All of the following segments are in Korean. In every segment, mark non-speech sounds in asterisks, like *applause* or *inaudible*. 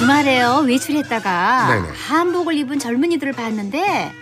주말에요 외출했다가 네네. 한복을 입은 젊은이들을 봤는데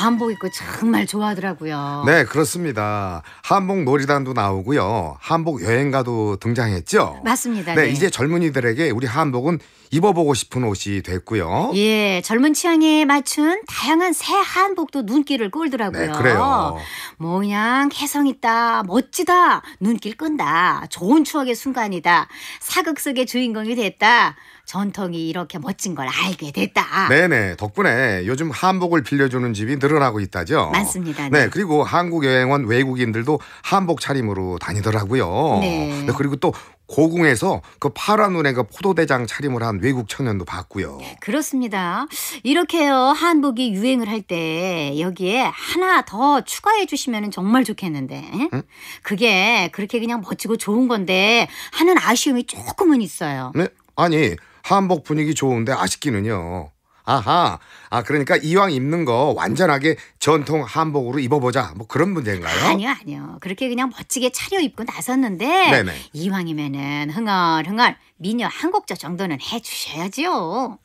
한복 입고 정말 좋아하더라고요. 네, 그렇습니다. 한복 놀이단도 나오고요. 한복 여행가도 등장했죠. 맞습니다. 네, 네. 이제 젊은이들에게 우리 한복은 입어보고 싶은 옷이 됐고요. 예, 젊은 취향에 맞춘 다양한 새 한복도 눈길을 끌더라고요. 네, 그래요. 뭐 그냥 개성 있다, 멋지다, 눈길 끈다, 좋은 추억의 순간이다, 사극 속의 주인공이 됐다. 전통이 이렇게 멋진 걸 알게 됐다. 네네. 덕분에 요즘 한복을 빌려주는 집이 늘어나고 있다죠. 맞습니다. 네. 네. 그리고 한국 여행원 외국인들도 한복 차림으로 다니더라고요. 네. 네 그리고 또 고궁에서 그 파란 눈에 그 포도대장 차림을 한 외국 청년도 봤고요. 그렇습니다. 이렇게요 한복이 유행을 할 때 여기에 하나 더 추가해 주시면 정말 좋겠는데 응? 그게 그렇게 그냥 멋지고 좋은 건데 하는 아쉬움이 조금은 있어요. 네 아니 한복 분위기 좋은데 아쉽기는요. 아하. 아, 그러니까 이왕 입는 거 완전하게 전통 한복으로 입어보자. 뭐 그런 문제인가요? 아니요, 아니요. 그렇게 그냥 멋지게 차려입고 나섰는데 네네. 이왕이면은 흥얼흥얼 미녀 한국저 정도는 해주셔야지요.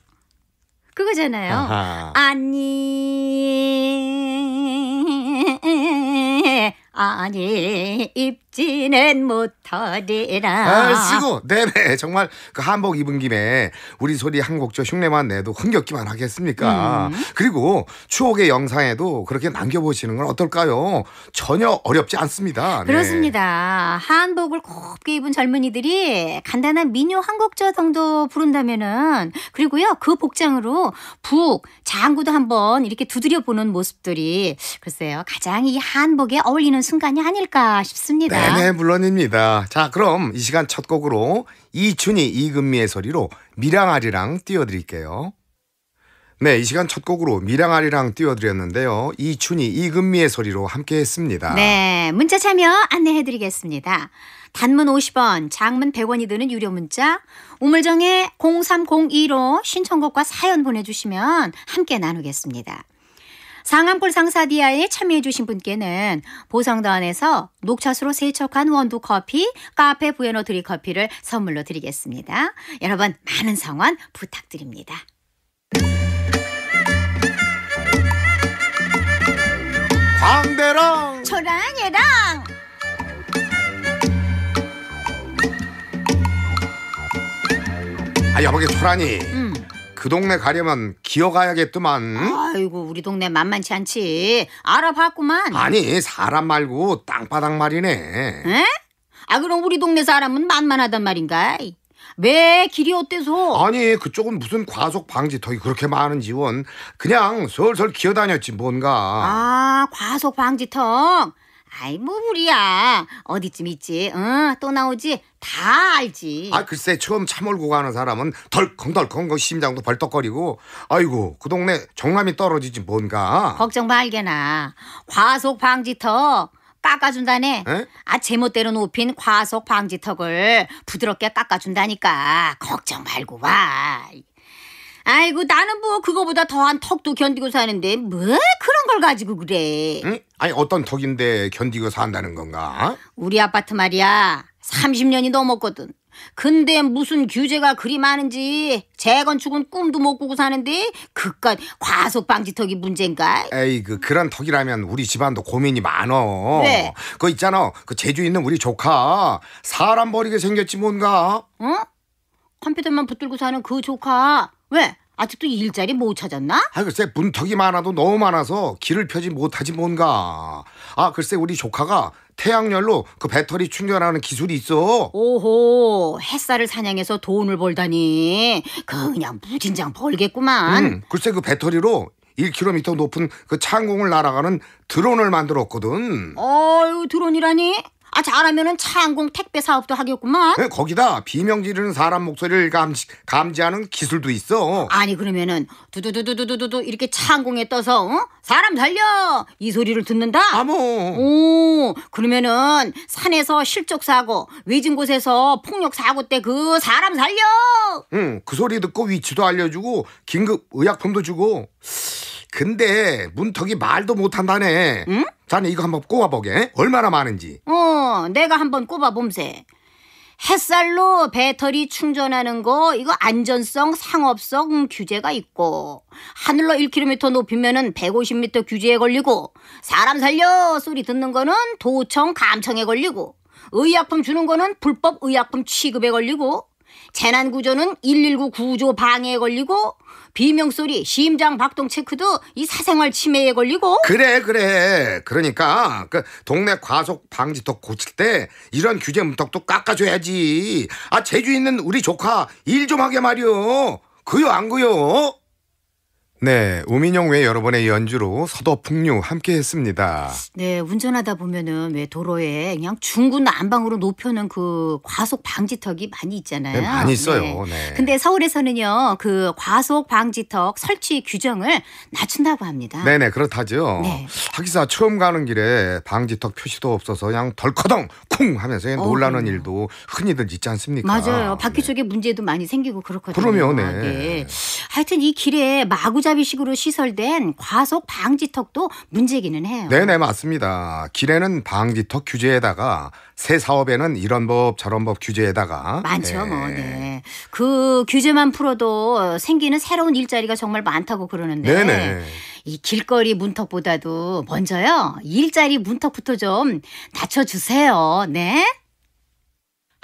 그거잖아요. 아하. 아니 아니 입 지는 못하리라. 아이고, 네네. 정말 그 한복 입은 김에 우리 소리 한 곡조 흉내만 내도 흥겹기만 하겠습니까? 음. 그리고 추억의 영상에도 그렇게 남겨보시는 건 어떨까요? 전혀 어렵지 않습니다. 네. 그렇습니다. 한복을 곱게 입은 젊은이들이 간단한 민요 한 곡조 정도 부른다면은 그리고요 그 복장으로 북 장구도 한번 이렇게 두드려 보는 모습들이 글쎄요 가장 이 한복에 어울리는 순간이 아닐까 싶습니다. 네. 네네, 네, 물론입니다. 자, 그럼 이 시간 첫 곡으로 이춘희, 이금미의 소리로 미랑아리랑 띄워드릴게요. 네, 이 시간 첫 곡으로 미랑아리랑 띄워드렸는데요. 이춘희, 이금미의 소리로 함께 했습니다. 네, 문자 참여 안내해드리겠습니다. 단문 50원, 장문 100원이 드는 유료 문자, 우물정에 0302로 신청곡과 사연 보내주시면 함께 나누겠습니다. 상암골 상사디아에 참여해주신 분께는 보성도 안에서 녹차수로 세척한 원두 커피, 카페 부에노 드리 커피를 선물로 드리겠습니다. 여러분, 많은 성원 부탁드립니다. 광대랑 초랑이랑 아 여보게 초라니 음. 그 동네 가려면 기어가야겠더만. 아이고 우리 동네 만만치 않지. 알아봤구만. 아니 사람 말고 땅바닥 말이네. 에? 아 그럼 우리 동네 사람은 만만하단 말인가? 왜 길이 어때서? 아니 그쪽은 무슨 과속 방지턱이 그렇게 많은 지원. 그냥 솔솔 기어다녔지 뭔가. 아 과속 방지턱. 아이 뭐불이야 어디쯤 있지? 응, 또 나오지. 다 알지. 아 글쎄 처음 차 몰고 가는 사람은 덜컹덜컹 그 심장도 벌떡거리고 아이고 그 동네 정남이 떨어지지 뭔가. 걱정 말게나. 과속 방지턱 깎아준다네. 에? 아 제멋대로 높인 과속 방지턱을 부드럽게 깎아준다니까 걱정 말고 와. 아이고 나는 뭐 그거보다 더한 턱도 견디고 사는데 뭐 그런 걸 가지고 그래. 응? 아니 어떤 턱인데 견디고 산다는 건가? 어? 우리 아파트 말이야 30년이 넘었거든. 근데 무슨 규제가 그리 많은지 재건축은 꿈도 못 꾸고 사는데 그깟 과속 방지턱이 문제인가? 에이 그 그런 턱이라면 우리 집안도 고민이 많어. 왜? 그 있잖아 그 제주 있는 우리 조카 사람 버리게 생겼지 뭔가. 어? 컴퓨터만 붙들고 사는 그 조카 왜? 아직도 일자리 못 찾았나? 아 글쎄 문턱이 많아도 너무 많아서 길을 펴지 못하지 뭔가. 아 글쎄 우리 조카가 태양열로 그 배터리 충전하는 기술이 있어. 오호 햇살을 사냥해서 돈을 벌다니 그냥 무진장 벌겠구만. 음, 글쎄 그 배터리로 1km 높은 그 창공을 날아가는 드론을 만들었거든. 어유 드론이라니? 아 잘하면은 차항공 택배 사업도 하겠구만. 네, 거기다 비명 지르는 사람 목소리를 감지, 감지하는 기술도 있어. 아니 그러면은 두두두두두두두 이렇게 차항공에 떠서 어? 사람 살려 이 소리를 듣는다. 아모. 오 그러면은 산에서 실족 사고 외진 곳에서 폭력 사고 때 그 사람 살려. 응 그 소리 듣고 위치도 알려주고 긴급 의약품도 주고. 근데 문턱이 말도 못한다네. 응? 자네 이거 한번 꼽아보게. 얼마나 많은지. 어, 내가 한번 꼽아봄세. 햇살로 배터리 충전하는 거 이거 안전성 상업성 규제가 있고 하늘로 1km 높이면은 150m 규제에 걸리고 사람 살려 소리 듣는 거는 도청 감청에 걸리고 의약품 주는 거는 불법 의약품 취급에 걸리고 재난 구조는 119 구조 방해에 걸리고 비명 소리, 심장 박동 체크도 이 사생활 침해에 걸리고. 그래 그래. 그러니까 그 동네 과속 방지턱 고칠 때 이런 규제 문턱도 깎아줘야지. 아 제주 있는 우리 조카 일 좀 하게 말이오 그요 안 그요? 네, 우민영 외 여러 번의 연주로 서도풍류 함께했습니다. 네, 운전하다 보면은 왜 도로에 그냥 중구난방으로 높여놓은 그 과속 방지턱이 많이 있잖아요. 네, 많이 있어요. 네. 네. 근데 서울에서는요, 그 과속 방지턱 설치 규정을 낮춘다고 합니다. 네네, 네, 그렇다죠. 네. 하기사 처음 가는 길에 방지턱 표시도 없어서 그냥 덜커덩 쿵 하면서 놀라는 어, 일도 흔히들 있지 않습니까? 맞아요. 바퀴 네. 쪽에 문제도 많이 생기고 그렇거든요. 그러면 네. 예. 하여튼 이 길에 마구 길자이식으로 시설된 과속 방지턱도 문제기는 해요. 네네 네, 맞습니다. 길에는 방지턱 규제에다가 새 사업에는 이런 법 저런 법 규제에다가 많죠, 뭐, 네. 뭐. 네. 그 규제만 풀어도 생기는 새로운 일자리가 정말 많다고 그러는데. 네네. 네. 이 길거리 문턱보다도 먼저요 일자리 문턱부터 좀 낮춰주세요. 네.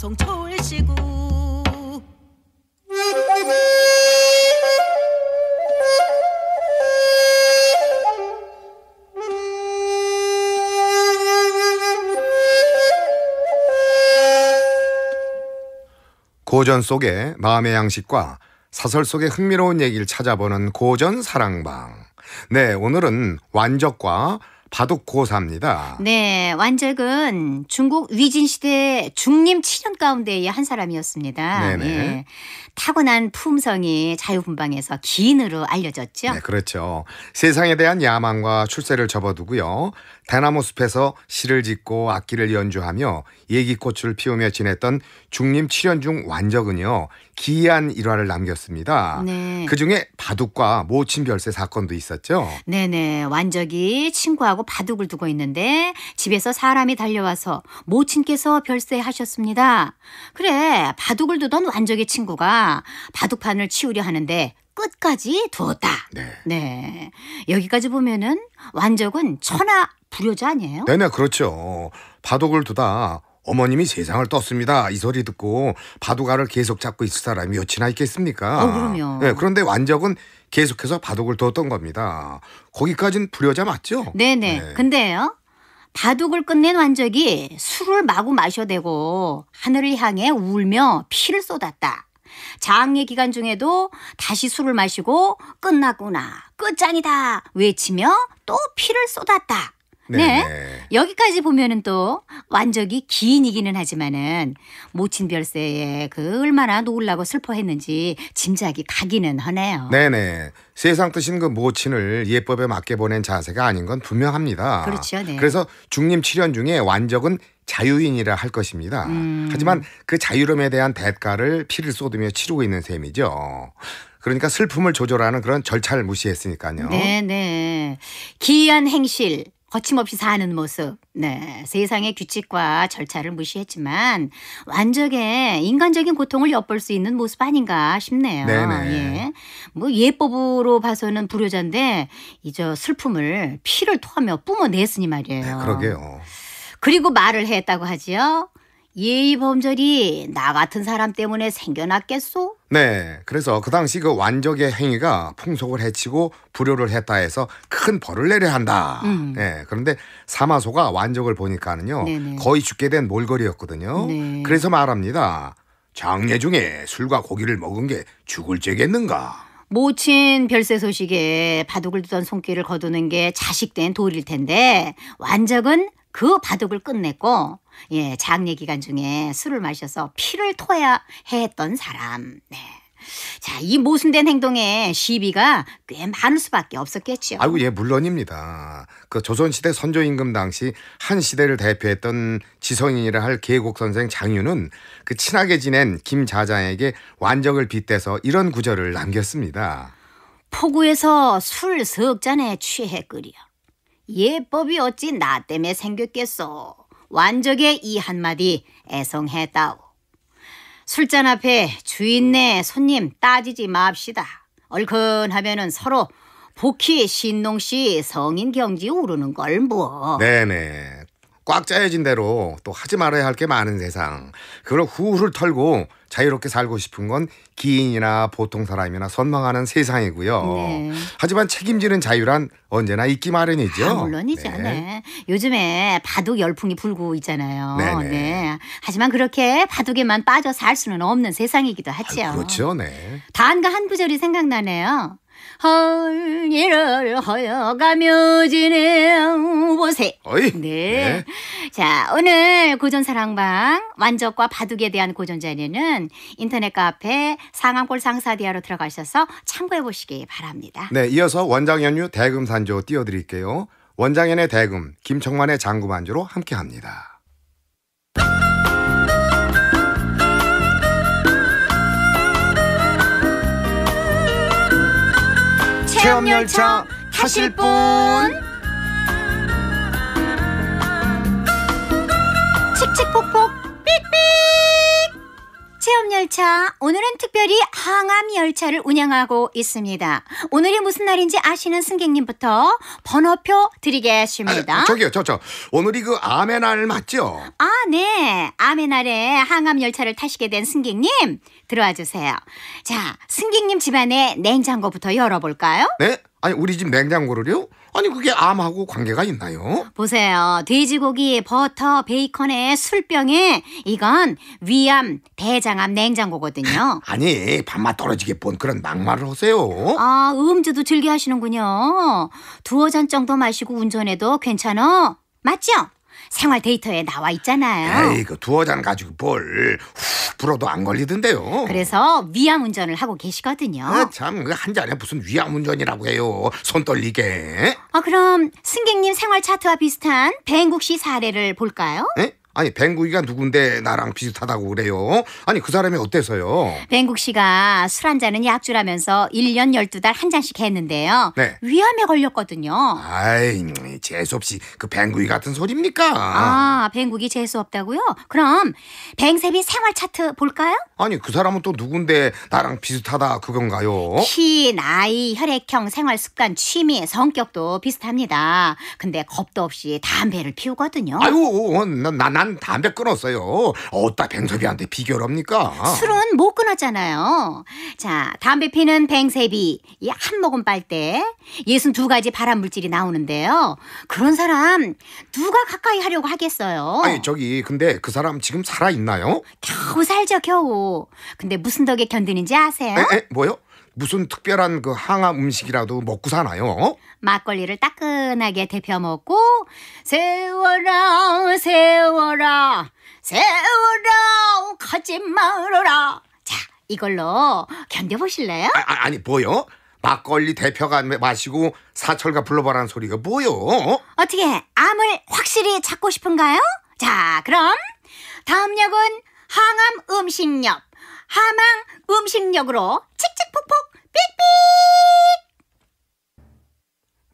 방송 서울시구 고전 속의 마음의 양식과 사설 속의 흥미로운 얘기를 찾아보는 고전 사랑방. 네, 오늘은 완적과 바둑고사입니다. 네, 완적은 중국 위진 시대 중림 7년 가운데의 한 사람이었습니다. 네 예. 타고난 품성이 자유분방에서 기인으로 알려졌죠. 네, 그렇죠. 세상에 대한 야망과 출세를 접어두고요. 대나무 숲에서 시를 짓고 악기를 연주하며 예기꽃을 피우며 지냈던 중림 7년 중 완적은요. 기이한 일화를 남겼습니다. 네. 그중에 바둑과 모친별세 사건도 있었죠. 네네. 완적이 친구하고 하고 바둑을 두고 있는데 집에서 사람이 달려와서 모친께서 별세하셨습니다. 그래, 바둑을 두던 완적의 친구가 바둑판을 치우려 하는데 끝까지 두었다. 네. 네. 여기까지 보면은 완적은 천하 불효자 아니에요? 네네, 네, 그렇죠. 바둑을 두다 어머님이 세상을 떴습니다. 이 소리 듣고 바둑알을 계속 잡고 있을 사람이 몇이나 있겠습니까? 어, 그럼요. 네, 그런데 완적은 계속해서 바둑을 뒀던 겁니다. 거기까진 불효자 맞죠? 네네. 네. 근데요. 바둑을 끝낸 완적이 술을 마구 마셔대고 하늘을 향해 울며 피를 쏟았다. 장례 기간 중에도 다시 술을 마시고 끝났구나 끝장이다 외치며 또 피를 쏟았다. 네. 네. 여기까지 보면은 또 완적이 기인이기는 하지만은 모친 별세에 그 얼마나 놀라고 슬퍼했는지 짐작이 가기는 하네요. 네네. 세상 뜻인 그 모친을 예법에 맞게 보낸 자세가 아닌 건 분명합니다. 그렇죠. 네. 그래서 중림 칠현 중에 완적은 자유인이라 할 것입니다. 음. 하지만 그자유로움에 대한 대가를 피를 쏟으며 치르고 있는 셈이죠. 그러니까 슬픔을 조절하는 그런 절차를 무시했으니까요. 네네. 네. 기이한 행실, 거침없이 사는 모습. 네, 세상의 규칙과 절차를 무시했지만 완전의 인간적인 고통을 엿볼 수 있는 모습 아닌가 싶네요. 네네. 예. 뭐 예법으로 봐서는 불효자인데 이 저 슬픔을 피를 토하며 뿜어냈으니 말이에요. 네, 그러게요. 그리고 말을 했다고 하지요. 예의 범절이 나 같은 사람 때문에 생겨났겠소? 네, 그래서 그 당시 그 완적의 행위가 풍속을 해치고 불효를 했다 해서 큰 벌을 내려야 한다. 음. 네, 그런데 사마소가 완적을 보니까는요 네네. 거의 죽게 된 몰골이었거든요. 네. 그래서 말합니다. 장례 중에 술과 고기를 먹은 게 죽을 죄겠는가? 모친 별세 소식에 바둑을 두던 손길을 거두는 게 자식된 도리일 텐데 완적은 그 바둑을 끝냈고 예, 장례 기간 중에 술을 마셔서 피를 토해야 했던 사람. 네. 자, 이 모순된 행동에 시비가 꽤 많을 수밖에 없었겠죠. 아이고, 예, 물론입니다. 그 조선시대 선조임금 당시 한 시대를 대표했던 지성인이라 할 계곡 선생 장유는 그 친하게 지낸 김자장에게 완적을 빗대서 이런 구절을 남겼습니다. 포구에서 술석 잔에 취해끓여 예법이 어찌 나 때문에 생겼겠소. 완적의 이 한마디 애성했다오. 술잔 앞에 주인네 손님 따지지 맙시다. 얼큰하면은 서로 복희 신농 씨 성인 경지 오르는 걸 뭐. 네네. 꽉 짜여진 대로 또 하지 말아야 할 게 많은 세상. 그걸 후를 털고 자유롭게 살고 싶은 건 기인이나 보통 사람이나 선망하는 세상이고요. 네. 하지만 책임지는 자유란 언제나 있기 마련이죠. 아, 물론이죠. 네. 네. 요즘에 바둑 열풍이 불고 있잖아요. 네네. 네. 네. 하지만 그렇게 바둑에만 빠져 살 수는 없는 세상이기도 하죠 아, 그렇죠. 네. 단과한 구절이 생각나네요. 할 일을 허여가며 지내보세. 어이. 네. 네. 자, 오늘 고전사랑방 완적과 바둑에 대한 고전자리는 인터넷 카페 상암골 상사디아로 들어가셔서 참고해 보시기 바랍니다. 네, 이어서 원장연유 대금산조 띄워드릴게요. 원장연의 대금, 김청만의 장구만조로 함께합니다. 체험 열차 타실 분 칙칙폭폭 삑삑 체험 열차 오늘은 특별히 항암 열차를 운영하고 있습니다. 오늘이 무슨 날인지 아시는 승객님부터 번호표 드리겠습니다. 아, 저기요, 저, 저. 오늘이 그 암의 날 맞죠? 아, 네. 암의 날에 항암 열차를 타시게 된 승객님. 들어와 주세요. 자, 승객님 집안의 냉장고부터 열어볼까요? 네? 아니 우리 집 냉장고를요? 아니 그게 암하고 관계가 있나요? 보세요. 돼지고기, 버터, 베이컨에 술병에 이건 위암, 대장암 냉장고거든요. *laughs* 아니 밥맛 떨어지게 본 그런 막말을 하세요. 아 음주도 즐겨 하시는군요. 두어 잔 정도 마시고 운전해도 괜찮어. 맞죠? 생활 데이터에 나와 있잖아요. 에이, 그 두어 잔 가지고 뭘 후, 불어도 안 걸리던데요. 그래서 위암 운전을 하고 계시거든요. 아, 참, 그한 잔에 무슨 위암 운전이라고 해요. 손 떨리게. 아, 그럼 승객님 생활 차트와 비슷한 배행국 시 사례를 볼까요? 에? 아니 뱅국이가 누군데 나랑 비슷하다고 그래요? 아니 그 사람이 어때서요? 뱅국 씨가 술 한 잔은 약주라면서 1년 12달 한 잔씩 했는데요. 네. 위암에 걸렸거든요. 아이 재수없이 그 뱅국이 같은 소리입니까? 아 뱅국이 재수없다고요? 그럼 뱅세비 생활 차트 볼까요? 아니 그 사람은 또 누군데 나랑 비슷하다 그건가요? 키, 나이, 혈액형, 생활 습관, 취미, 성격도 비슷합니다. 근데 겁도 없이 담배를 피우거든요. 아유 난난 어, 난 담배 끊었어요. 어따 뱅세비한테 비교를 합니까? 술은 못 끊었잖아요. 자, 담배 피는 뱅세비. 이 한 모금 빨대. 예순 두 가지 발암 물질이 나오는데요. 그런 사람 누가 가까이 하려고 하겠어요? 아니, 저기 근데 그 사람 지금 살아 있나요? 겨우 살죠, 겨우. 근데 무슨 덕에 견디는지 아세요? 에, 에 뭐요? 무슨 특별한 그 항암 음식이라도 먹고 사나요? 어? 막걸리를 따끈하게 데펴 먹고 세워라 세워라 세워라 가지 말아라 자 이걸로 견뎌보실래요? 아, 아 아니 뭐요? 막걸리 대표가 마시고 사철가 불러봐라는 소리가 뭐요? 어떻게 암을 확실히 찾고 싶은가요? 자 그럼 다음 역은 항암 음식역 하망 음식력으로 칙칙폭폭 삑삑!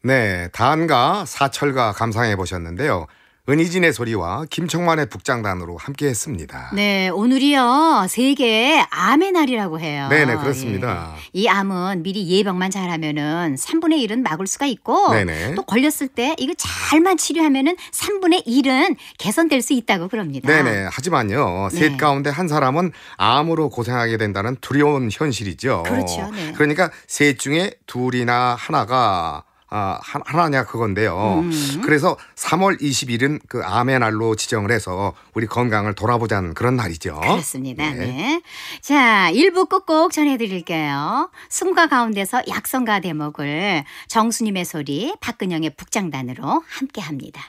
네, 단가 사철가 감상해 보셨는데요. 은희진의 소리와 김청만의 북장단으로 함께했습니다. 네, 오늘이요 세계 암의 날이라고 해요. 네네 그렇습니다. 예. 이 암은 미리 예방만 잘하면은 3분의 1은 막을 수가 있고 네네. 또 걸렸을 때 이거 잘만 치료하면은 3분의 1은 개선될 수 있다고 그럽니다. 네네 하지만요 셋 네. 가운데 한 사람은 암으로 고생하게 된다는 두려운 현실이죠. 그렇죠. 네. 그러니까 셋 중에 둘이나 하나가 아, 하나냐 그건데요. 음. 그래서 3월 20일은 그 암의 날로 지정을 해서 우리 건강을 돌아보자는 그런 날이죠. 그렇습니다. 네. 네. 자, 1부 꼭꼭 전해드릴게요. 승과 가운데서 약성과 대목을 정수님의 소리 박근영의 북장단으로 함께합니다.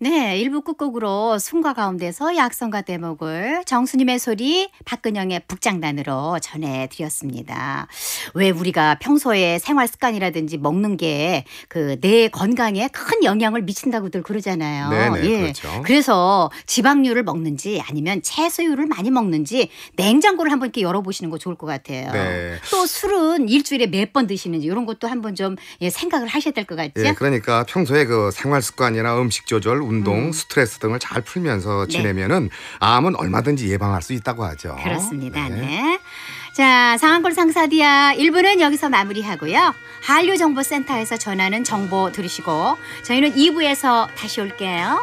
네, 1부 끝곡으로 순과 가운데서 약성과 대목을 정수님의 소리 박근영의 북장단으로 전해드렸습니다. 왜 우리가 평소에 생활 습관이라든지 먹는 게 그 내 건강에 큰 영향을 미친다고들 그러잖아요. 네, 네 예. 그렇죠. 그래서 지방류를 먹는지 아니면 채소류를 많이 먹는지 냉장고를 한번 이렇게 열어보시는 거 좋을 것 같아요. 네. 또 술은 일주일에 몇 번 드시는지 이런 것도 한번 좀 예, 생각을 하셔야 될 것 같죠. 예, 그러니까 평소에 그 생활 습관이나 음식 조절 운동, 음. 스트레스 등을 잘 풀면서 네. 지내면은 암은 얼마든지 예방할 수 있다고 하죠. 그렇습니다. 네. 네. 자, 상한골 상사디아 1부는 여기서 마무리하고요. 한류 정보센터에서 전하는 정보 들으시고 저희는 2부에서 다시 올게요.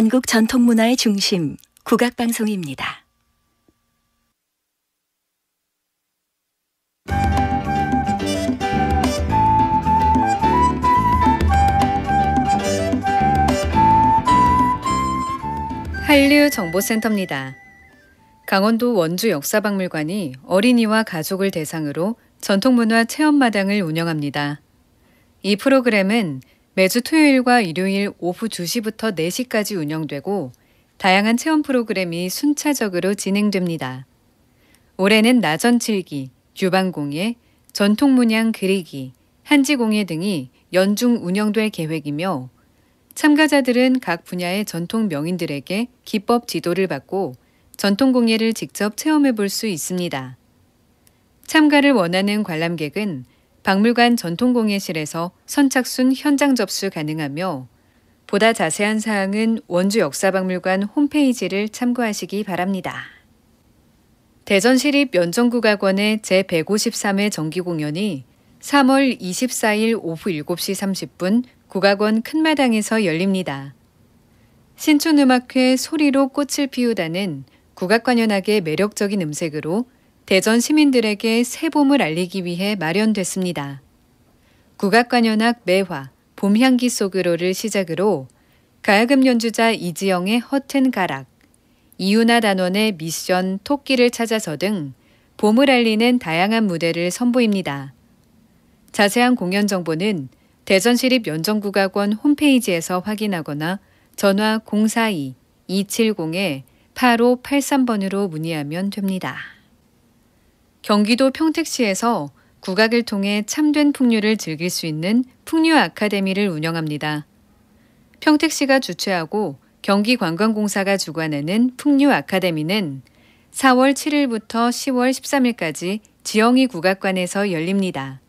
한국 전통문화의 중심, 국악방송입니다. 한류 정보센터입니다. 강원도 원주 역사박물관이 어린이와 가족을 대상으로 전통문화 체험마당을 운영합니다. 이 프로그램은 매주 토요일과 일요일 오후 2시부터 4시까지 운영되고 다양한 체험 프로그램이 순차적으로 진행됩니다. 올해는 나전칠기, 유방공예, 전통문양 그리기, 한지공예 등이 연중 운영될 계획이며 참가자들은 각 분야의 전통 명인들에게 기법 지도를 받고 전통 공예를 직접 체험해 볼 수 있습니다. 참가를 원하는 관람객은 박물관 전통공예실에서 선착순 현장 접수 가능하며 보다 자세한 사항은 원주 역사박물관 홈페이지를 참고하시기 바랍니다. 대전시립 연정국악원의 제153회 정기공연이 3월 24일 오후 7시 30분 국악원 큰마당에서 열립니다. 신촌음악회 소리로 꽃을 피우다는 국악관현악의 매력적인 음색으로 대전 시민들에게 새 봄을 알리기 위해 마련됐습니다. 국악관현악 매화 봄향기 속으로를 시작으로 가야금 연주자 이지영의 허튼 가락, 이유나 단원의 미션 토끼를 찾아서 등 봄을 알리는 다양한 무대를 선보입니다. 자세한 공연 정보는 대전시립연정국악원 홈페이지에서 확인하거나 전화 042-270-8583번으로 문의하면 됩니다. 경기도 평택시에서 국악을 통해 참된 풍류를 즐길 수 있는 풍류 아카데미를 운영합니다. 평택시가 주최하고 경기관광공사가 주관하는 풍류 아카데미는 4월 7일부터 10월 13일까지 지영이 국악관에서 열립니다.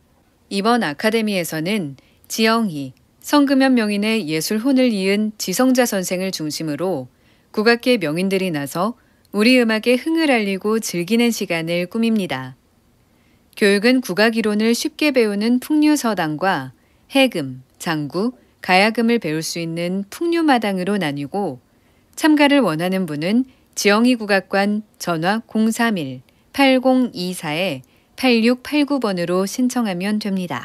이번 아카데미에서는 지영이, 성금현 명인의 예술혼을 이은 지성자 선생을 중심으로 국악계 명인들이 나서 우리 음악에 흥을 알리고 즐기는 시간을 꾸밉니다. 교육은 국악 이론을 쉽게 배우는 풍류서당과 해금, 장구, 가야금을 배울 수 있는 풍류마당으로 나뉘고 참가를 원하는 분은 지영이 국악관 전화 031-8024-8689번으로 신청하면 됩니다.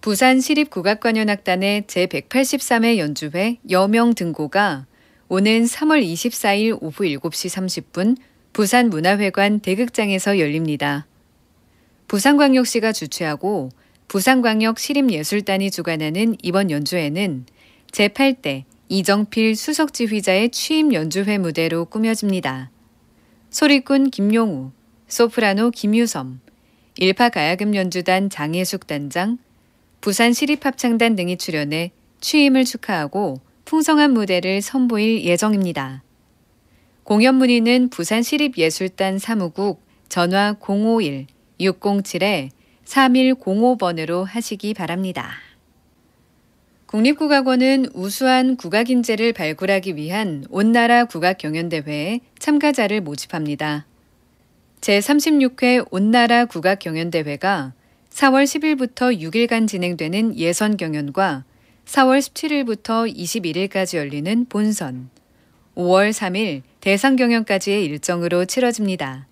부산 시립국악관현악단의 제183회 연주회 여명 등고가 오는 3월 24일 오후 7시 30분 부산 문화회관 대극장에서 열립니다. 부산광역시가 주최하고 부산광역 시립예술단이 주관하는 이번 연주회는 제8대 이정필 수석지휘자의 취임 연주회 무대로 꾸며집니다. 소리꾼 김용우, 소프라노 김유섬, 일파가야금 연주단 장혜숙 단장, 부산시립합창단 등이 출연해 취임을 축하하고 풍성한 무대를 선보일 예정입니다. 공연 문의는 부산시립예술단 사무국 전화 051-607-3105번으로 하시기 바랍니다. 국립국악원은 우수한 국악인재를 발굴하기 위한 온나라 국악경연대회에 참가자를 모집합니다. 제36회 온나라 국악경연대회가 4월 10일부터 6일간 진행되는 예선 경연과 4월 17일부터 21일까지 열리는 본선, 5월 3일 대상 경연까지의 일정으로 치러집니다.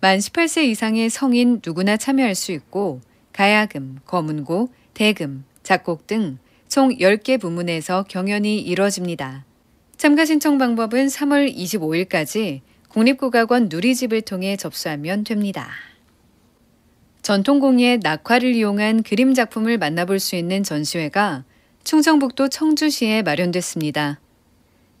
만 18세 이상의 성인 누구나 참여할 수 있고 가야금, 거문고, 대금, 작곡 등 총 10개 부문에서 경연이 이뤄집니다. 참가 신청 방법은 3월 25일까지 국립국악원 누리집을 통해 접수하면 됩니다. 전통공예 낙화를 이용한 그림 작품을 만나볼 수 있는 전시회가 충청북도 청주시에 마련됐습니다.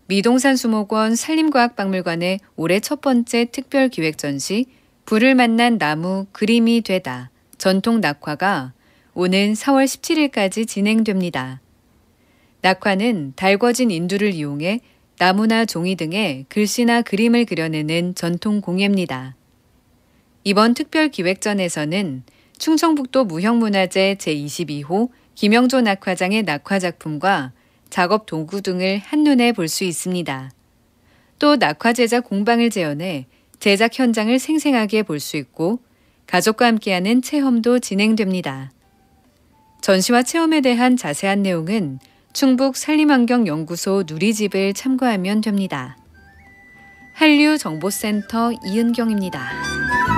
미동산 수목원 산림과학박물관의 올해 첫 번째 특별 기획 전시 불을 만난 나무 그림이 되다 전통 낙화가 오는 4월 17일까지 진행됩니다. 낙화는 달궈진 인두를 이용해 나무나 종이 등의 글씨나 그림을 그려내는 전통 공예입니다. 이번 특별 기획전에서는 충청북도 무형문화재 제22호 김영조 낙화장의 낙화 작품과 작업 도구 등을 한눈에 볼 수 있습니다. 또 낙화 제작 공방을 재현해 제작 현장을 생생하게 볼 수 있고 가족과 함께하는 체험도 진행됩니다. 전시와 체험에 대한 자세한 내용은 충북 산림환경연구소 누리집을 참고하면 됩니다. 한류정보센터 이은경입니다.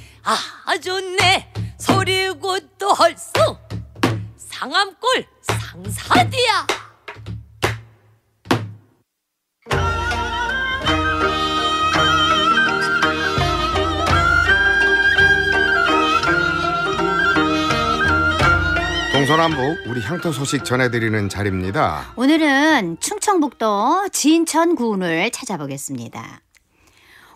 아주 네 소리고 또 헐수 상암골 상사디야 동서남북 우리 향토 소식 전해드리는 자리입니다. 오늘은 충청북도 진천군을 찾아보겠습니다.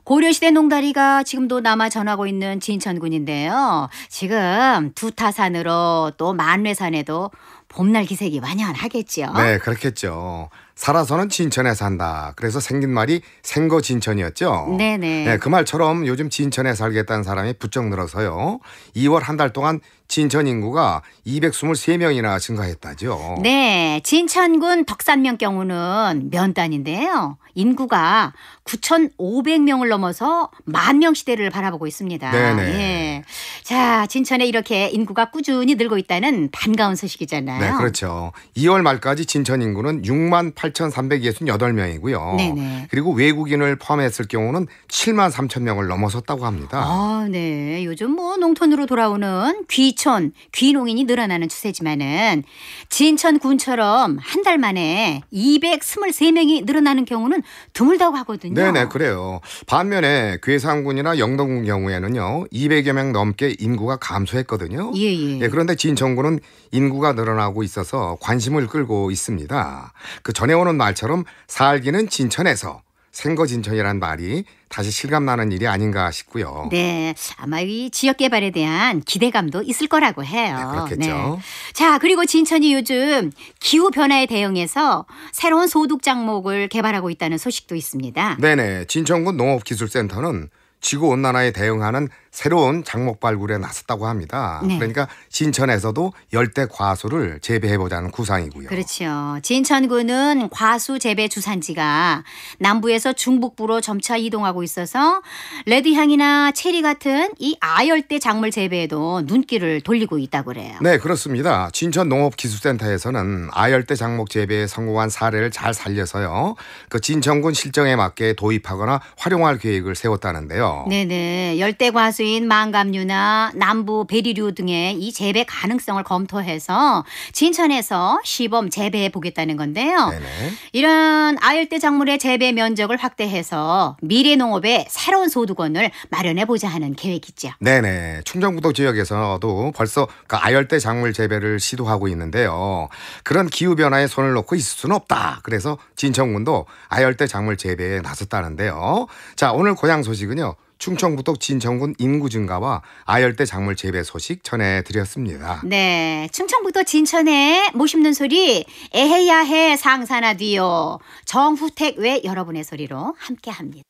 고려시대 농다리가 지금도 남아 전하고 있는 진천군인데요. 지금 두타산으로 또 만외산에도 봄날 기색이 완연하겠죠 네, 그렇겠죠. 살아서는 진천에 산다. 그래서 생긴 말이 생거 진천이었죠. 네네. 네. 네, 그 말처럼 요즘 진천에 살겠다는 사람이 부쩍 늘어서요. 2월 한 달 동안 진천 인구가 223명이나 증가했다죠. 네, 진천군 덕산면 경우는 면단인데요. 인구가 9,500명을 넘어서 만 명 시대를 바라보고 있습니다. 네네. 예. 자, 진천에 이렇게 인구가 꾸준히 늘고 있다는 반가운 소식이잖아요. 네, 그렇죠. 2월 말까지 진천 인구는 6만 8,368명이고요. 네네. 그리고 외국인을 포함했을 경우는 7만 3천 명을 넘어섰다고 합니다. 아, 네. 요즘 뭐 농촌으로 돌아오는 귀 귀촌, 귀농인이 늘어나는 추세지만은 진천군처럼 한 달 만에 223명이 늘어나는 경우는 드물다고 하거든요. 네네 그래요. 반면에 괴산군이나 영동군 경우에는요 200여 명 넘게 인구가 감소했거든요. 예예. 예. 예, 그런데 진천군은 인구가 늘어나고 있어서 관심을 끌고 있습니다. 그 전에 오는 말처럼 살기는 진천에서 생거진천이란 말이 다시 실감나는 일이 아닌가 싶고요. 네, 아마 이 지역 개발에 대한 기대감도 있을 거라고 해요. 네, 그렇겠죠. 네. 자, 그리고 진천이 요즘 기후 변화에 대응해서 새로운 소득 작목을 개발하고 있다는 소식도 있습니다. 네네, 진천군 농업기술센터는 지구 온난화에 대응하는 새로운 작목 발굴에 나섰다고 합니다. 네. 그러니까 신천에서도 열대 과수를 재배해보자는 구상이고요. 그렇죠. 진천군은 과수 재배 주산지가 남부에서 중북부로 점차 이동하고 있어서 레드향이나 체리 같은 이 아열대 작물 재배에도 눈길을 돌리고 있다고 그래요. 네, 그렇습니다. 진천농업기술센터에서는 아열대 작목 재배에 성공한 사례를 잘 살려서요. 그 진천군 실정에 맞게 도입하거나 활용할 계획을 세웠다는데요. 네네. 열대 과수 수인 망감류나 남부 베리류 등의 이 재배 가능성을 검토해서 진천에서 시범 재배해 보겠다는 건데요. 네네. 이런 아열대 작물의 재배 면적을 확대해서 미래 농업의 새로운 소득원을 마련해 보자 하는 계획이죠. 네네. 충청북도 지역에서도 벌써 그 아열대 작물 재배를 시도하고 있는데요. 그런 기후 변화에 손을 놓고 있을 수는 없다. 그래서 진천군도 아열대 작물 재배에 나섰다는데요. 자, 오늘 고향 소식은요. 충청북도 진천군 인구 증가와 아열대 작물 재배 소식 전해드렸습니다. 네, 충청북도 진천에 모 심는 소리 에헤야해 상사나 뒤요 정후택 외 여러분의 소리로 함께합니다.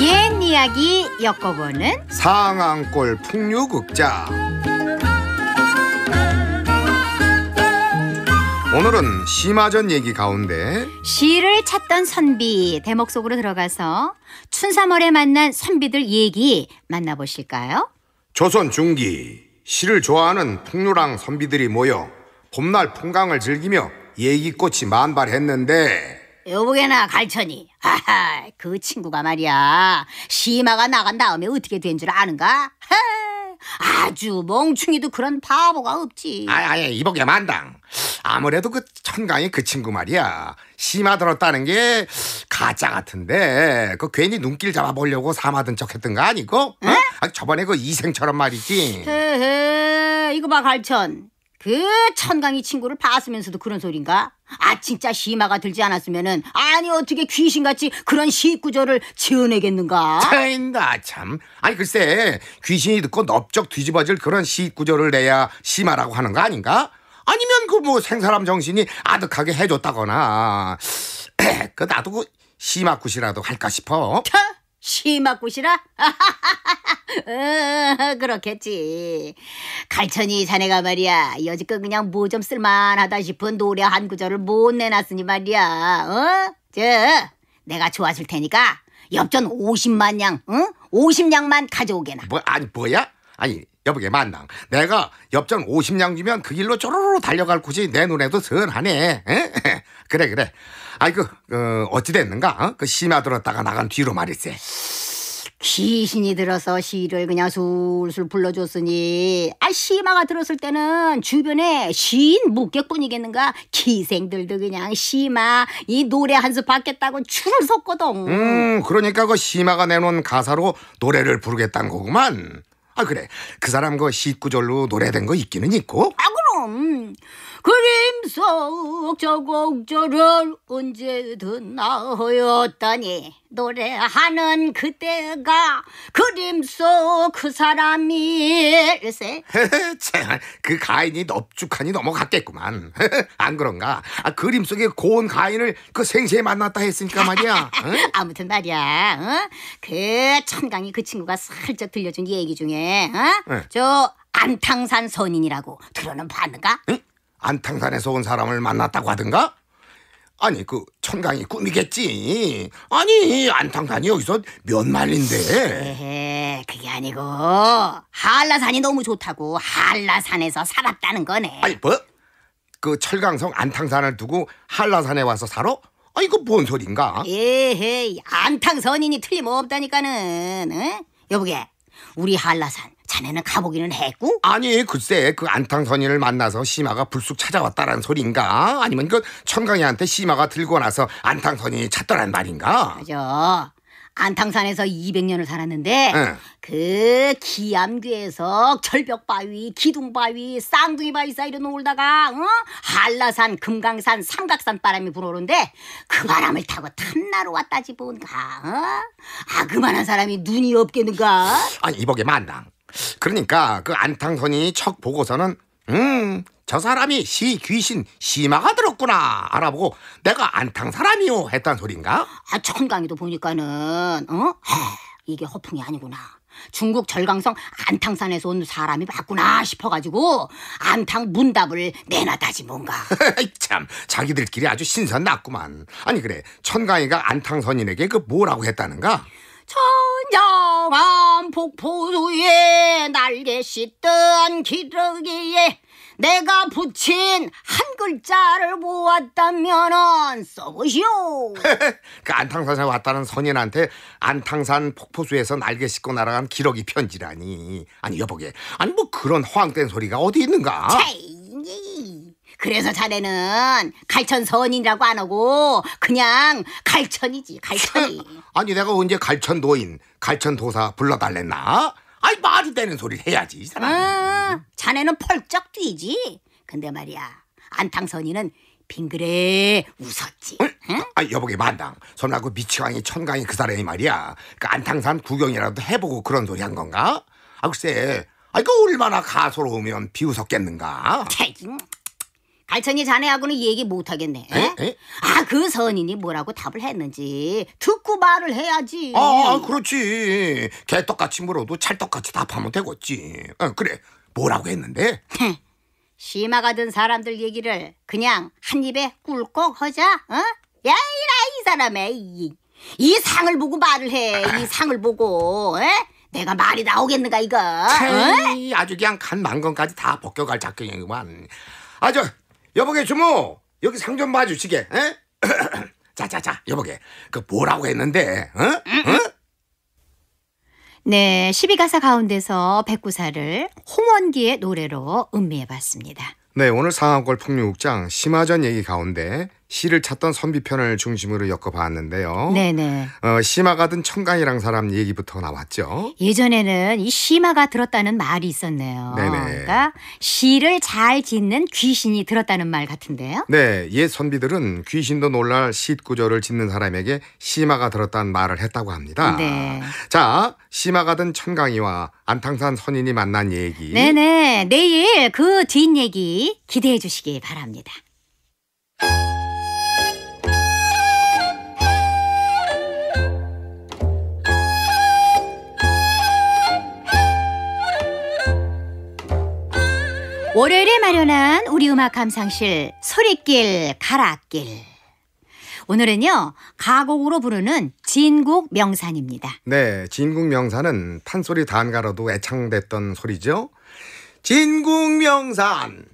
옛 이야기 엮어보는 상황골 풍류극장. 오늘은 시마전 얘기 가운데 시를 찾던 선비 대목 속으로 들어가서 춘삼월에 만난 선비들 얘기 만나보실까요? 조선 중기 시를 좋아하는 풍류랑 선비들이 모여 봄날 풍광을 즐기며 얘기꽃이 만발했는데 여보게나 갈천이 하하 그 친구가 말이야 시마가 나간 다음에 어떻게 된 줄 아는가? 하하, 아주 멍충이도 그런 바보가 없지 아예 이보게 만당 아무래도 그 천강이 그 친구 말이야. 심하들었다는 게 가짜 같은데 그 괜히 눈길 잡아보려고 삼아든 척했던 거 아니고? 응? 아, 저번에 그 이생처럼 말이지. 이거 봐 갈천. 그 천강이 친구를 봤으면서도 그런 소린가? 아 진짜 심화가 들지 않았으면은 아니 어떻게 귀신같이 그런 시구절을 지어내겠는가? 차인다 참. 아니 글쎄 귀신이 듣고 넓적 뒤집어질 그런 시구절을 내야 심화라고 하는 거 아닌가? 아니면 그 뭐 생사람 정신이 아득하게 해줬다거나. *clears throat* 그 나도 그 심화굿이라도 할까 싶어. 심화굿이라? *laughs* 어, 그렇겠지. 갈천이 자네가 말이야. 여지껏 그냥 뭐 좀 쓸만하다 싶은 노래 한 구절을 못 내놨으니 말이야. 어? 저, 내가 좋아질 테니까 엽전 50만 양, 응? 50냥만 가져오게나. 뭐, 아니, 뭐야? 아니, 여보게 만남. 내가 엽전 50냥주면 그 길로 쪼르르 달려갈 곳이 내 눈에도 선하네. 에? *laughs* 그래 그래. 아이 그 어, 어찌 됐는가? 어? 그 심야 들었다가 나간 뒤로 말이세. 귀신이 들어서 시를 그냥 술술 불러줬으니 아 시마가 들었을 때는 주변에 시인 목격뿐이겠는가 기생들도 그냥 시마 이 노래 한 수 받겠다고 줄을 섰거든 음 그러니까 그 시마가 내놓은 가사로 노래를 부르겠다는 거구만 아 그래 그 사람 그 시구절로 노래된 거 있기는 있고. 아 그럼 그림 속 저곡조를 언제든 나하였다니 노래하는 그때가 그림 속 그 사람일세 그 가인이 넙죽하니 넘어갔겠구만 안 그런가 아, 그림 속에 고운 가인을 그 생시에 만났다 했으니까 말이야 응? *laughs* 아무튼 말이야 어? 그 천강이 그 친구가 살짝 들려준 얘기 중에 어? 네. 저 안탕산 선인이라고 들어는 봤는가? 응? 안탕산에서 온 사람을 만났다고 하든가? 아니 그 천강이 꿈이겠지. 아니 안탕산이 여기서 몇 마리인데. 그게 아니고 한라산이 너무 좋다고 한라산에서 살았다는 거네. 아니 뭐? 그 철강성 안탕산을 두고 한라산에 와서 살아? 아 이거 뭔 소린가? 에헤 안탕선이니 틀림없다니까는. 응? 여보게 우리 한라산 자네는 가보기는 했고? 아니 글쎄 그 안탕선인을 만나서 시마가 불쑥 찾아왔다라는 소리인가 아니면 그 천강이한테 시마가 들고 나서 안탕선인이 찾더란 말인가? 맞아. 안탕산에서 200년을 살았는데 응. 그 기암괴에서 절벽바위, 기둥바위, 쌍둥이바위 사이로 놀다가 어? 한라산, 금강산, 삼각산 바람이 불어오는데 그 바람을 타고 탐나로 왔다지 뭔가 어? 아 그만한 사람이 눈이 없겠는가? 아니 이복에 만당 그러니까 그 안탕선이 척 보고서는 음 저 사람이 시 귀신 시마가 들었구나 알아보고 내가 안탕 사람이요 했단 소린가? 아 청강이도 보니까는 어 이게 허풍이 아니구나. 중국 절강성 안탕산에서 온 사람이 맞구나 싶어가지고 안탕 문답을 내놨다지 뭔가. *laughs* 참 자기들끼리 아주 신선 났구만. 아니 그래 천강이가 안탕선인에게 그 뭐라고 했다는가? 천정한 폭포에 수 날개 씻던 기러기에 내가 붙인 한 글자를 보았다면 써보시오. *laughs* 그 안탕산에 왔다는 선인한테 안탕산 폭포수에서 날개 씻고 날아간 기러기 편지라니. 아니 여보게, 아니 뭐 그런 허황된 소리가 어디 있는가? 체이. 그래서 자네는 갈천선인이라고 안 하고 그냥 갈천이지 갈천이 *laughs* 아니 내가 언제 갈천도인 갈천도사 불러달랬나? 아이 말이 되는 소리를 해야지 이 사람 아, 자네는 펄쩍 뛰지 근데 말이야 안탕선이는 빙그레 웃었지 응? 아, 아 여보게 만당 손하고 그 미치광이 천강이 그 사람이 말이야 그 안탕산 구경이라도 해보고 그런 소리 한 건가? 아 글쎄 아이거 얼마나 가소로우면 비웃었겠는가? 알천이 자네하고는 얘기 못하겠네. 아, 그 선인이 뭐라고 답을 했는지 듣고 말을 해야지. 아, 아, 그렇지. 개떡같이 물어도 찰떡같이 답하면 되겠지. 어, 그래, 뭐라고 했는데? 심화가 든 사람들 얘기를 그냥 한 입에 꿀꺽 하자. 어? 야, 이라 이 사람에 이, 이 상을 보고 말을 해. 이 아. 상을 보고. 에? 내가 말이 나오겠는가 이거? 어? 에이, 아주 그냥 간 망건까지 다 벗겨갈 작정이구만. 아저 여보게 주모 여기 상좀 봐주시게. 자자자 여보게 그 뭐라고 했는데? 응? 어? 응? 어? 네, 12가사 가운데서 백구사를 홍원기의 노래로 음미해봤습니다. 네, 오늘 상암골 풍류국장 심화전 얘기 가운데 시를 찾던 선비편을 중심으로 엮어봤는데요. 네네. 어, 시마가 든 청강이랑 사람 얘기부터 나왔죠. 예전에는 이 시마가 들었다는 말이 있었네요. 네네. 그러니까 시를 잘 짓는 귀신이 들었다는 말 같은데요. 네, 옛 선비들은 귀신도 놀랄 시구절을 짓는 사람에게 시마가 들었다는 말을 했다고 합니다. 네. 자, 시마가 든 청강이와 안탕산 선인이 만난 얘기. 네네. 내일 그 뒷얘기 기대해 주시기 바랍니다. 월요일에 마련한 우리 음악 감상실 소리길 가락길 오늘은요 가곡으로 부르는 진국 명산입니다. 네, 진국 명산은 판소리 단가로도 애창됐던 소리죠. 진국 명산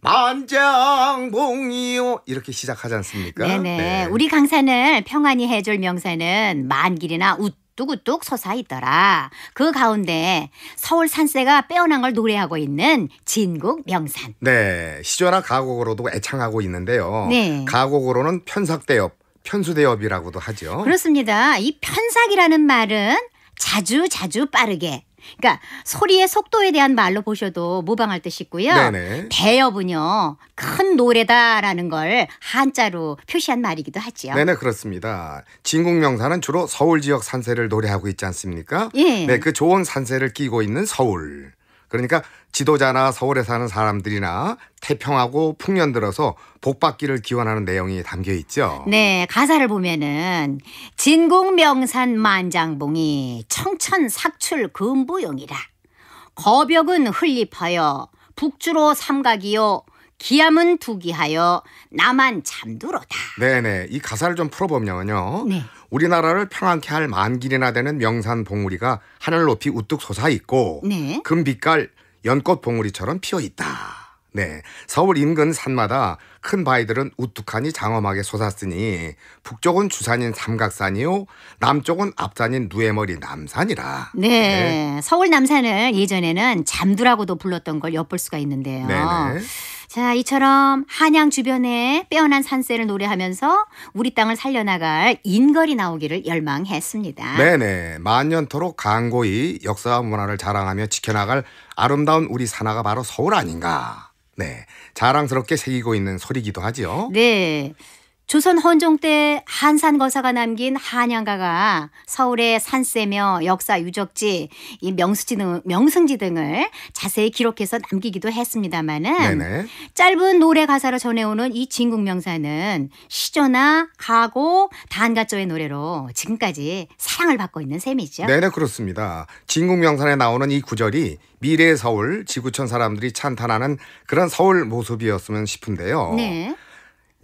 만장봉이요 이렇게 시작하지 않습니까? 네네. 네. 우리 강산을 평안히 해줄 명산은 만길이나 웃 우구우뚝 솟아 있더라. 그 가운데 서울 산세가 빼어난 걸 노래하고 있는 진국 명산. 네, 시조나 가곡으로도 애창하고 있는데요. 네. 가곡으로는 편삭대엽, 편수대엽이라고도 하죠. 그렇습니다. 이 편삭이라는 말은 자주 자주 빠르게 그러니까 소리의 속도에 대한 말로 보셔도 모방할 듯 싶고요. 네네. 대엽은요. 큰 노래다라는 걸 한자로 표시한 말이기도 하죠 네네 그렇습니다. 진국명사는 주로 서울 지역 산세를 노래하고 있지 않습니까? 예. 네, 그 좋은 산세를 끼고 있는 서울. 그러니까 지도자나 서울에 사는 사람들이나 태평하고 풍년 들어서 복 받기를 기원하는 내용이 담겨 있죠. 네, 가사를 보면은 진공명산 만장봉이 청천삭출 금부용이라 거벽은 흘립하여 북주로 삼각이요 기암은 두기하여 나만 잠두로다. 네네 이 가사를 좀 풀어보면요. 네. 우리나라를 평안케 할 만길이나 되는 명산 봉우리가 하늘 높이 우뚝 솟아있고 네. 금빛깔 연꽃 봉우리처럼 피어있다. 네. 서울 인근 산마다 큰 바위들은 우뚝하니 장엄하게 솟았으니 북쪽은 주산인 삼각산이요 남쪽은 앞산인 누에머리 남산이라. 네. 네. 서울 남산을 예전에는 잠두라고도 불렀던 걸 엿볼 수가 있는데요. 네네. 자, 이처럼 한양 주변에 빼어난 산세를 노래하면서 우리 땅을 살려나갈 인걸이 나오기를 열망했습니다. 네네. 만년토록 강고히 역사와 문화를 자랑하며 지켜나갈 아름다운 우리 산하가 바로 서울 아닌가. 네. 자랑스럽게 새기고 있는 소리기도 하지요. 네. 조선 헌종 때 한산거사가 남긴 한양가가 서울의 산세며 역사 유적지, 이 명수지 등, 명승지 등을 자세히 기록해서 남기기도 했습니다마는 네네. 짧은 노래 가사로 전해오는 이 진국 명사는 시조나 가고 단가조의 노래로 지금까지 사랑을 받고 있는 셈이죠. 네네 그렇습니다. 진국 명사에 나오는 이 구절이 미래의 서울 지구촌 사람들이 찬탄하는 그런 서울 모습이었으면 싶은데요. 네.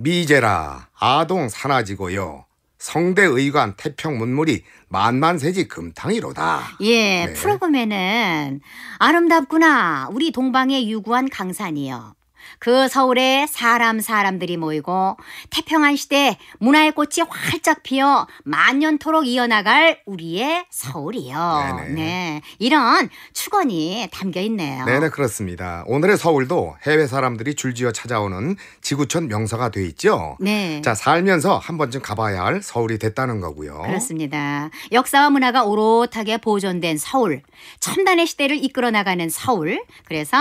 미제라 아동 산하지고요. 성대의관 태평문물이 만만세지 금탕이로다. 예, 네. 풀어보면은 아름답구나 우리 동방의 유구한 강산이요. 그 서울에 사람 사람들이 모이고 태평한 시대 문화의 꽃이 활짝 피어 만년토록 이어나갈 우리의 서울이요. 네네. 네. 이런 축원이 담겨 있네요. 네네 그렇습니다. 오늘의 서울도 해외 사람들이 줄지어 찾아오는 지구촌 명사가돼 있죠. 네. 자 살면서 한 번쯤 가봐야 할 서울이 됐다는 거고요. 그렇습니다. 역사와 문화가 오롯하게 보존된 서울 첨단의 시대를 이끌어 나가는 서울. 그래서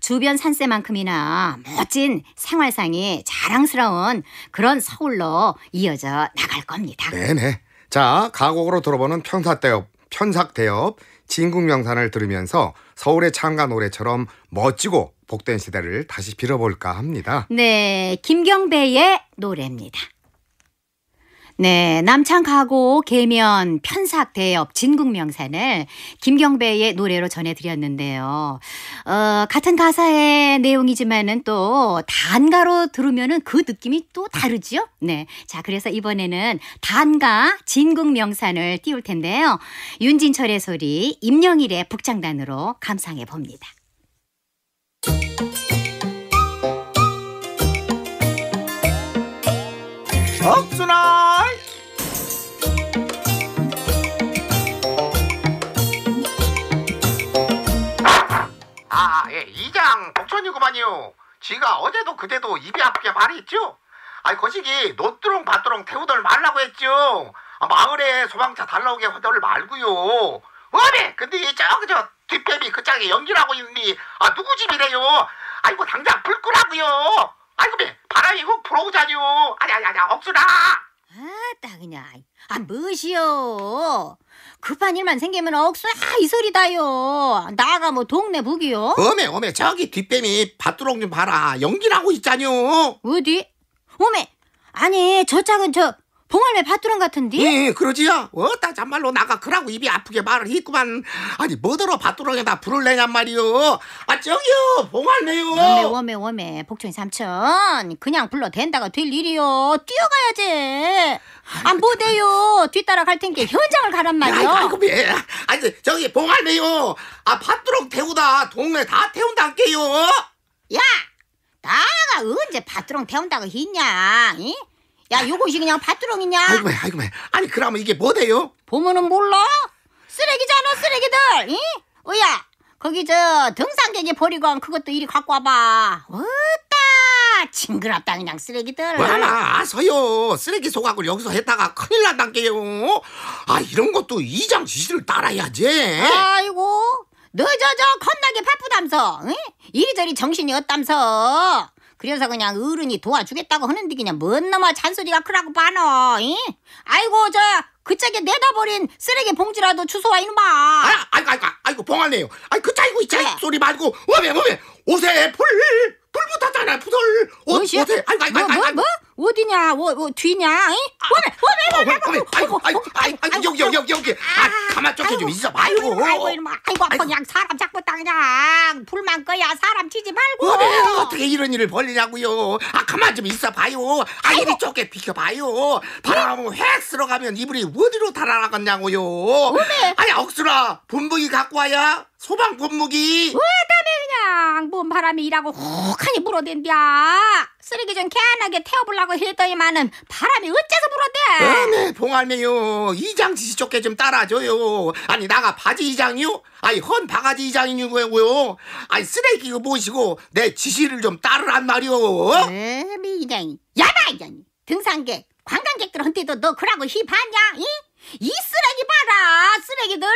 주변 산세만큼이나 멋진 생활상이 자랑스러운 그런 서울로 이어져 나갈 겁니다. 네네. 자, 가곡으로 들어보는 편사대업, 편삭대업, 진국명산을 들으면서 서울의 창가 노래처럼 멋지고 복된 시대를 다시 빌어볼까 합니다. 네, 김경배의 노래입니다. 네, 남창 가고 계면 편삭 대엽 진국명산을 김경배의 노래로 전해드렸는데요. 어, 같은 가사의 내용이지만은 또 단가로 들으면은 그 느낌이 또 다르죠. 네, 자 그래서 이번에는 단가 진국명산을 띄울 텐데요. 윤진철의 소리, 임영일의 북장단으로 감상해 봅니다. 없으나 천년구만요 지가 어제도 그대도 입이 아프게 말했죠. 아이 거시기 노뚜롱 밭뚜롱 태우들 말라고 했죠. 아, 마을에 소방차 달라오게 하들 말고요. 어메 근데 저저 그 뒷배비 그 짝에 연기라고 있니? 아 누구 집이래요? 아이고 당장 불 끄라고요. 아이고 매 바람이 훅 불어오자요. 니 아니 아니 아니 억수라. 아따 그냥 아 무엇이요? 급한 일만 생기면 억수야 이 소리다요. 나가 뭐 동네 북이요? 어메 어메 저기 뒷뱀이 밭두렁 좀 봐라 연기를 하고 있자뇨 어디? 어메 아니 저 짝은 저 봉얼매 파트론 같은디? 예, 예, 그러지요. 어따 잔말로 나가 그라고 입이 아프게 말을 했구만. 아니 뭐더러 밭두렁에다 불을 내냔 말이오아 저기요, 봉할매요. 워메 워메 워메 복촌이 삼촌 그냥 불러 댄다가 될일이오 뛰어가야지. 아 뭐대요. 뒤따라 갈 텐게 현장을 가란 말이오 아이고 매. 예. 아니 저기 봉할매요. 아 밭두렁 태우다 동네 다 태운다 할 게요 야, 나가 언제 밭두렁 태운다고 했냐? 이? 야, 요것이 그냥 밭두렁이냐? 아이고, 매, 아이고, 매. 아니, 그러면 이게 뭐대요? 보면은 몰라? 쓰레기잖아, 쓰레기들. 이? 어야, 거기 저 등산객이 버리고 한 그것도 이리 갖고 와봐. 어따 징그럽다 그냥 쓰레기들. 뭐나 아서요. 쓰레기 소각을 여기서 했다가 큰일 난단게요. 아 이런 것도 이장 지시를 따라야지. 아이고 늦어져 겁나게 바쁘담서. 응? 이리저리 정신이 없담서. 그래서 그냥 어른이 도와주겠다고 하는데 그냥 뭔 놈아 잔소리가 크라고 봐너 아이고 저 그짝에 내다버린 쓰레기 봉지라도 주소와 이놈아 아, 이고 아이고 아이고 봉하네요 아이 고그짜이고 이짝 네. 소리 말고 어메 어메 옷에 풀 불붙었잖아 부들 어디 어디 아이아이아이 뭐, 뭐? 어디냐 어, 어, 뒤냐 잉? 오늘 오늘 오 아이고 아이고 아이고 여기 여기 여기 여기 아, 아 가만 쪽에 좀 있어 아이고 아이고 이놈아 아이고 아파 그냥 사람 잡고 딱 그냥 불만 꺼야 사람 치지 말고 어메, 어떻게 이런 일을 벌리냐고요 아 가만 좀 있어 봐요 아 이리 쪽에 비켜봐요 바람 획 네? 쓸어가면 이불이 어디로 달아나겠냐고요 어메 아니 억수라 분무기 갖고 와야 소방 분무기 어메 네. 그냥 뭔 바람이 일하고 혹하니 불어댄디야 쓰레기 좀 개안하게 태워보려고 했더니만은 바람이 어째서 불어대 어메 봉알매요 이장 지시 쪽게 좀 따라줘요 아니 나가 바지 이장이요? 아니 헌 바가지 이장이고요 아니 쓰레기 이거 모시고 내 지시를 좀 따르란 말이오 어메 이장이 야바 이장이 등산객 관광객들한테도 너 그러고 힙하냐? 이 쓰레기 봐라 쓰레기들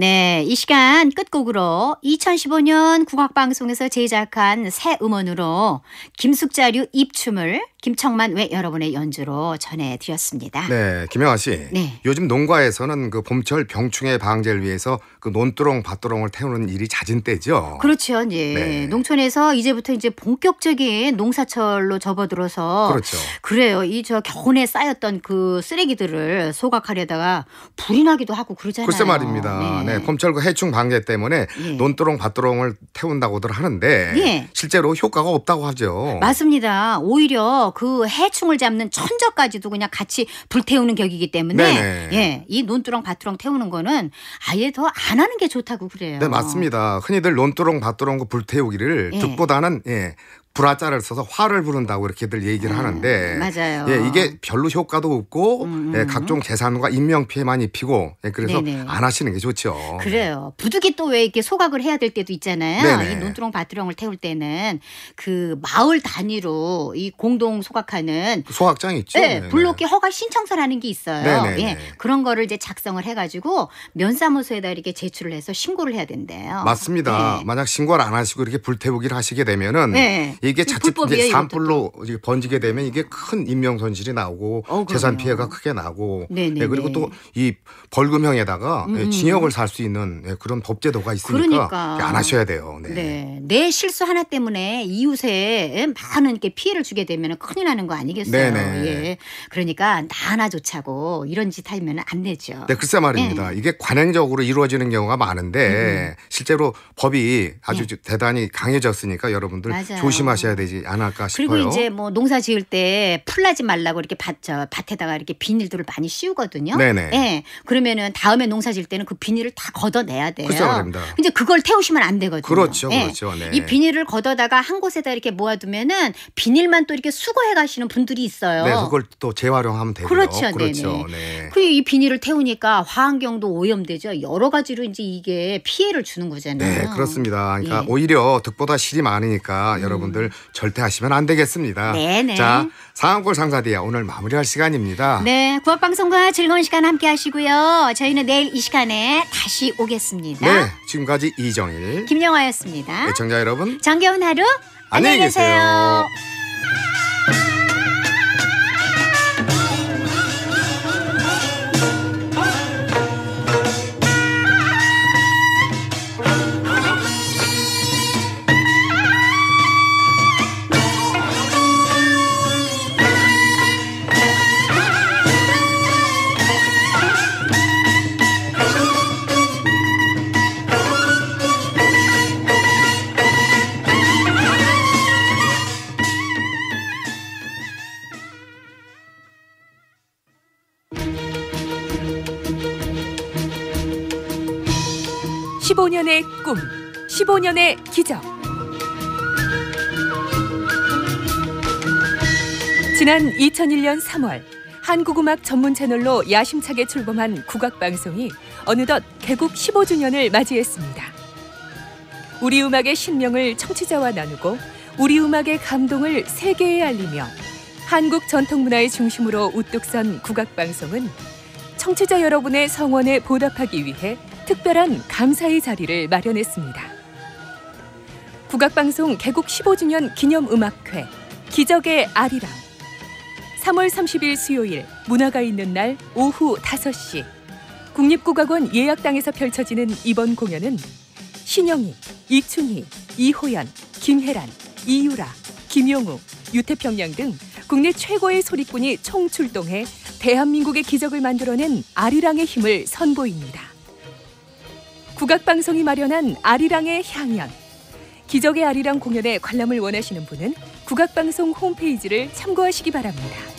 네, 이 시간 끝곡으로 2015년 국악방송에서 제작한 새 음원으로 김숙자류 입춤을 김청만 왜 여러분의 연주로 전해드렸습니다. 네, 김영아 씨. 네. 요즘 농가에서는 그 봄철 병충해 방제를 위해서 그 논두렁 밭두렁을 태우는 일이 잦은 때죠. 그렇죠. 예. 네. 농촌에서 이제부터 이제 본격적인 농사철로 접어들어서 그렇죠. 그래요. 이저 겨운에 쌓였던 그 쓰레기들을 소각하려다가 불이 나기도 하고 그러잖아요. 글쎄 말입니다. 네. 네 봄철 그 해충 방제 때문에 예. 논두렁 밭두렁을 태운다고들 하는데 예. 실제로 효과가 없다고 하죠. 맞습니다. 오히려 그 해충을 잡는 천적까지도 그냥 같이 불태우는 격이기 때문에 예, 이 논두렁 밭두렁 태우는 거는 아예 더 안 하는 게 좋다고 그래요. 네 맞습니다. 흔히들 논두렁 밭두렁 불태우기를 예. 득보다는 예, 불화자를 써서 화를 부른다고 이렇게들 얘기를 어, 하는데 맞아요. 예, 이게 별로 효과도 없고 음, 음, 예, 음. 각종 재산과 인명 피해만 입히고 예, 그래서 네네. 안 하시는 게 좋죠. 그래요. 부득이 또 왜 이렇게 소각을 해야 될 때도 있잖아요. 네네. 이 논두렁 밭두렁을 태울 때는 그 마을 단위로 이 공동 소각하는 소각장 있죠. 예, 블록이 허가 신청서라는 게 있어요. 예, 그런 거를 이제 작성을 해가지고 면사무소에다 이렇게 제출을 해서 신고를 해야 된대요. 맞습니다. 네. 만약 신고를 안 하시고 이렇게 불태우기를 하시게 되면은 네. 예. 이게 자칫 산불로 이것도. 번지게 되면 이게 큰 인명 손실이 나오고 어, 재산 피해가 크게 나고 네 그리고 또 이 벌금형에다가 예, 음. 징역을 살 수 있는 예, 그런 법제도가 있으니까 그러니까. 안 하셔야 돼요. 네. 네. 내 실수 하나 때문에 이웃에 많은 이렇게 피해를 주게 되면 큰일 나는 거 아니겠어요. 네네. 예. 그러니까 나 하나 조차고 이런 짓 하면 안 되죠. 네, 글쎄 말입니다. 네. 이게 관행적으로 이루어지는 경우가 많은데 음. 음. 실제로 법이 아주 대단히 강해졌으니까 여러분들 조심. 하셔야 되지 않을까 싶어요. 그리고 이제 뭐 농사 지을 때 풀나지 말라고 이렇게 밭, 저, 밭에다가 이렇게 비닐들을 많이 씌우거든요. 네네. 예. 그러면은 다음에 농사 지을 때는 그 비닐을 다 걷어내야 돼요. 그렇죠, 니다 근데 그걸 태우시면 안 되거든요. 그렇죠, 예. 그렇죠. 네. 이 비닐을 걷어다가 한 곳에다 이렇게 모아두면은 비닐만 또 이렇게 수거해 가시는 분들이 있어요. 네, 그걸 또 재활용하면 되고요. 그렇죠, 그렇죠. 네. 그리고 이 비닐을 태우니까 환경도 오염되죠. 여러 가지로 이제 이게 피해를 주는 거잖아요. 네, 그렇습니다. 그러니까 예. 오히려 득보다 실이 많으니까 음. 여러분들. 여러분들 절대 하시면 안 되겠습니다. 네네. 네. 자, 상암골상사디아 오늘 마무리할 시간입니다. 네, 구합방송과 즐거운 시간 함께 하시고요. 저희는 내일 이 시간에 다시 오겠습니다. 네, 지금까지 이정일, 김영화였습니다. 시청자 여러분, 정겨운 하루 안녕히 계세요. 안녕히 계세요. 15년의 꿈, 15년의 기적. 지난 2001년 3월 한국음악 전문 채널로 야심차게 출범한 국악방송이 어느덧 개국 15주년을 맞이했습니다. 우리 음악의 신명을 청취자와 나누고 우리 음악의 감동을 세계에 알리며 한국 전통문화의 중심으로 우뚝 선 국악방송은 청취자 여러분의 성원에 보답하기 위해 특별한 감사의 자리를 마련했습니다. 국악방송 개국 15주년 기념음악회 기적의 아리랑 3월 30일 수요일 문화가 있는 날 오후 5시 국립국악원 예약당에서 펼쳐지는 이번 공연은 신영희, 이춘희, 이호연, 김혜란, 이유라, 김용우, 유태평양 등 국내 최고의 소리꾼이 총출동해 대한민국의 기적을 만들어낸 아리랑의 힘을 선보입니다. 국악방송이 마련한 아리랑의 향연. 기적의 아리랑 공연에 관람을 원하시는 분은 국악방송 홈페이지를 참고하시기 바랍니다.